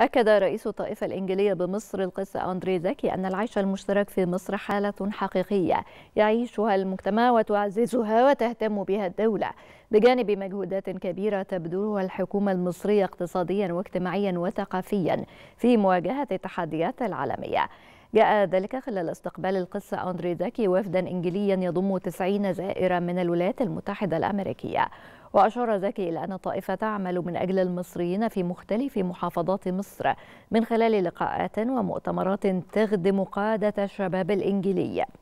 أكد رئيس الطائفة الإنجلية بمصر القس أندري زكي أن العيش المشترك في مصر حالة حقيقية يعيشها المجتمع وتعززها وتهتم بها الدولة بجانب مجهودات كبيرة تبذلها الحكومة المصرية اقتصاديا واجتماعيا وثقافيا في مواجهة التحديات العالمية جاء ذلك خلال استقبال القس أندري زكي وفدا إنجليا يضم 90 زائرا من الولايات المتحدة الأمريكية وأشار زكي إلى أن الطائفة تعمل من أجل المصريين في مختلف محافظات مصر من خلال لقاءات ومؤتمرات تخدم قادة الشباب الإنجليزي.